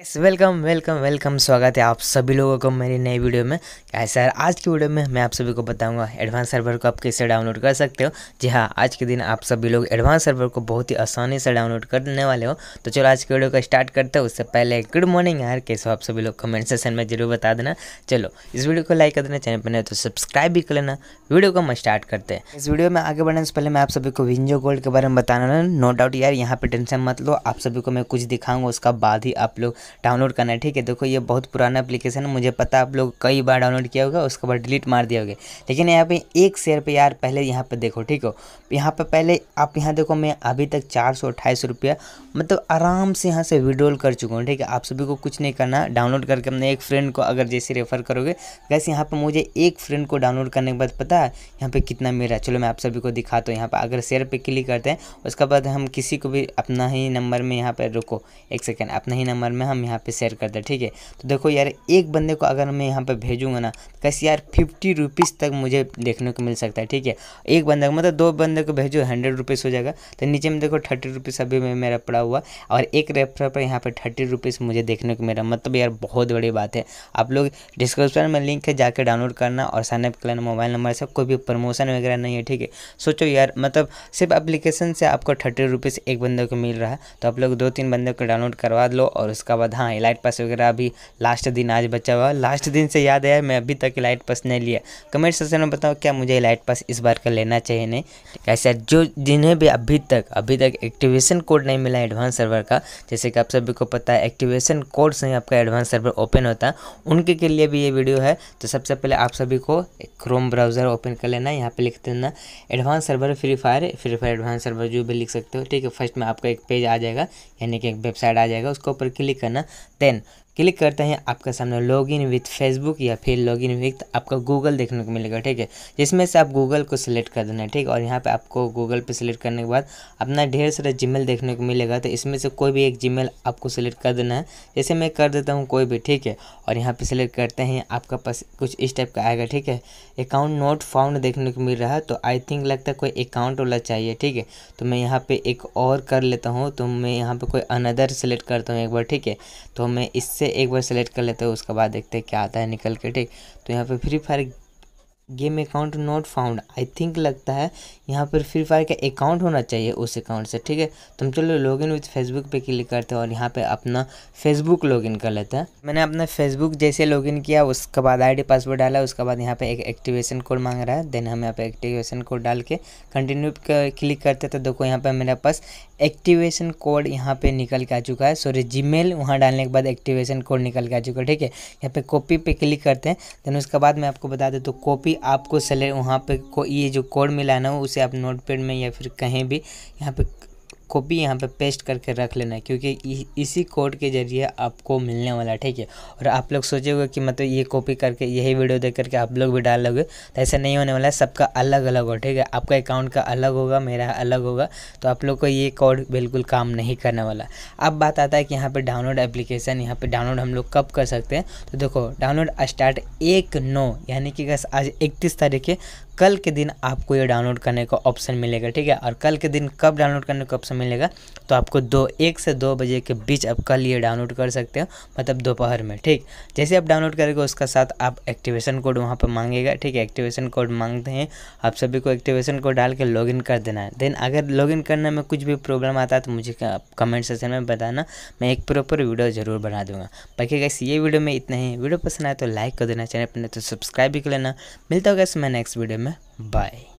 Yes welcome welcome welcome स्वागत है आप सभी लोगों को मेरी नई वीडियो में क्या सर आज की वीडियो में मैं आप सभी को बताऊंगा एडवांस सर्वर को आप कैसे डाउनलोड कर सकते हो जी हाँ आज के दिन आप सभी लोग एडवांस सर्वर को बहुत ही आसानी से डाउनलोड करने वाले हो तो चलो आज की वीडियो को स्टार्ट करते हैं उससे पहले गुड मॉर्निंग यार कैसे हो आप सभी लोग कमेंट सेशन में जरूर बता देना चलो इस वीडियो को लाइक कर देना चैनल पर नहीं तो सब्सक्राइब भी कर लेना वीडियो को हम स्टार्ट करते हैं इस वीडियो में आगे बढ़ने से पहले मैं आप सभी को विंजो गोल्ड के बारे में बताना नो डाउट यार यहाँ पर टेंशन मत लो आप सभी को मैं कुछ दिखाऊंगा उसका बाद ही आप लोग डाउनलोड करना है ठीक है देखो ये बहुत पुराना एप्लीकेशन है मुझे पता आप लोग कई बार डाउनलोड किया होगा उसके बाद डिलीट मार दिया होगा लेकिन यहाँ पे एक शेयर पे यार पहले यहाँ पे देखो ठीक हो यहाँ पे पहले आप यहाँ देखो मैं अभी तक चार सौ अट्ठाईस रुपया मतलब आराम से यहाँ से विड्रोल कर चुका हूँ ठीक है आप सभी को कुछ नहीं करना डाउनलोड करके अपने एक फ्रेंड को अगर जैसे रेफर करोगे वैसे यहाँ पर मुझे एक फ्रेंड को डाउनलोड करने के बाद पता है यहाँ पर कितना मेरा चलो मैं आप सभी को दिखाता हूँ यहाँ पर अगर शेयर पर क्लिक करते हैं उसके बाद हम किसी को भी अपना ही नंबर में यहाँ पर रुको एक सेकेंड अपना ही नंबर में हम हम यहाँ पे शेयर कर दें ठीक है तो देखो यार एक बंदे को अगर मैं यहाँ पे भेजूंगा ना तो कैसे यार फिफ्टी रुपीज़ तक मुझे देखने को मिल सकता है ठीक है एक बंदा मतलब दो बंदे को भेजो हंड्रेड रुपीज़ हो जाएगा तो नीचे में देखो थर्टी रुपीज़ अभी में मेरा पड़ा हुआ और एक रेफर पर यहाँ पर थर्टी रुपीज़ मुझे देखने को मेरा मतलब यार बहुत बड़ी बात है आप लोग डिस्क्रिप्शन में लिंक है जाकर डाउनलोड करना और साइनअप करना मोबाइल नंबर से कोई भी प्रमोशन वगैरह नहीं है ठीक है सोचो यार मतलब सिर्फ एप्लीकेशन से आपको थर्टी रुपीज़ एक बंदे को मिल रहा है तो आप लोग दो तीन बंदे को डाउनलोड करवा लो और उसका बाद हाँ इलाइट पास वगैरह अभी लास्ट दिन आज बचा हुआ लास्ट दिन से याद आया मैं अभी तक इलाइट पास नहीं लिया कमेंट सेक्शन में बताओ क्या मुझे इलाइट पास इस बार का लेना चाहिए नहीं ऐसे जो जिन्हें भी अभी तक अभी तक एक्टिवेशन कोड नहीं मिला एडवांस सर्वर का जैसे कि आप सभी को पता है एक्टिवेशन कोड से ही आपका एडवांस सर्वर ओपन होता है उनके के लिए भी ये वीडियो है तो सबसे पहले आप सभी को क्रोम ब्राउज़र ओपन कर लेना यहाँ पे लिख देना advance server Free Fire Free Fire advance server जो भी लिख सकते हो ठीक है फर्स्ट में आपका एक पेज आ जाएगा यानी कि एक वेबसाइट आ जाएगा उसके ऊपर क्लिक करना ten क्लिक करते हैं आपके सामने लॉग इन विथ फेसबुक या फिर लॉग इन विथ आपका गूगल देखने को मिलेगा ठीक है जिसमें से आप गूगल को सिलेक्ट कर देना है ठीक और यहाँ पे आपको गूगल पे सिलेक्ट करने के बाद अपना ढेर सारा जीमेल देखने को मिलेगा तो इसमें से कोई भी एक जीमेल आपको सिलेक्ट कर देना है जैसे मैं कर देता हूँ कोई भी ठीक है और यहाँ पर सिलेक्ट करते हैं आपका पास कुछ इस टाइप का आएगा ठीक है अकाउंट नोट फाउंड देखने को मिल रहा है तो आई थिंक लगता है कोई अकाउंट वाला चाहिए ठीक है तो मैं यहाँ पर एक और कर लेता हूँ तो मैं यहाँ पर कोई अनदर सेलेक्ट करता हूँ एक बार ठीक है तो मैं इससे से एक बार सेलेक्ट कर लेते हैं उसके बाद देखते हैं क्या आता है निकल के ठीक तो यहाँ पे Free Fire game account not found I think लगता है यहाँ पर फ्री फायर का अकाउंट होना चाहिए उस अकाउंट से ठीक है तो हम चलो लॉगिन विथ फेसबुक पे क्लिक करते हैं और यहाँ पे अपना फेसबुक लॉगिन कर लेते हैं मैंने अपना फेसबुक जैसे लॉगिन किया उसके बाद आईडी पासवर्ड डाला उसके बाद यहाँ पे एक एक्टिवेशन कोड मांग रहा है देन हम यहाँ पे एक्टिवेशन कोड डाल के कंटिन्यू क्लिक करते तो देखो यहाँ पर मेरे पास एक्टिवेशन कोड यहाँ पे निकल के आ चुका है सॉरी जी मेल वहाँ डालने के बाद एक्टिवेशन कोड निकल के आ चुका है ठीक है यहाँ पे कॉपी पे क्लिक करते हैं देन उसके बाद मैं आपको बता दें तो कॉपी भी आपको सले वहाँ पे को ये जो कोड मिला ना उसे आप नोटपैड में या फिर कहीं भी यहाँ पे कॉपी यहाँ पे पेस्ट करके रख लेना है क्योंकि इसी कोड के ज़रिए आपको मिलने वाला है ठीक है और आप लोग सोचोगे कि मतलब ये कॉपी करके यही वीडियो देख करके आप लोग भी डाल लोगे तो ऐसा नहीं होने वाला है सबका अलग अलग हो ठीक है आपका अकाउंट का अलग होगा मेरा अलग होगा तो आप लोग को ये कोड बिल्कुल काम नहीं करने वाला अब बात आता है कि यहाँ पर डाउनलोड एप्लीकेशन यहाँ पर डाउनलोड हम लोग कब कर सकते हैं तो देखो डाउनलोड स्टार्ट एक नौ यानी कि आज इकतीस तारीख के कल के दिन आपको ये डाउनलोड करने का ऑप्शन मिलेगा ठीक है और कल के दिन कब डाउनलोड करने का ऑप्शन मिलेगा तो आपको दो एक से दो बजे के बीच आप कल ये डाउनलोड कर सकते हो मतलब दोपहर में ठीक जैसे आप डाउनलोड करेंगे उसका साथ आप एक्टिवेशन कोड वहाँ पर मांगेगा ठीक है एक्टिवेशन कोड मांगते हैं आप सभी को एक्टिवेशन कोड डाल के लॉग कर देना है देन अगर लॉग करने में कुछ भी प्रॉब्लम आता है तो मुझे कमेंट सेक्शन में बताना मैं एक प्रॉपर वीडियो ज़रूर बना दूंगा बाकी कैसे ये वीडियो में इतना ही वीडियो पसंद आए तो लाइक कर देना चैनल पर तो सब्सक्राइब भी कर लेना मिलता होगा मैं नेक्स्ट वीडियो में Bye.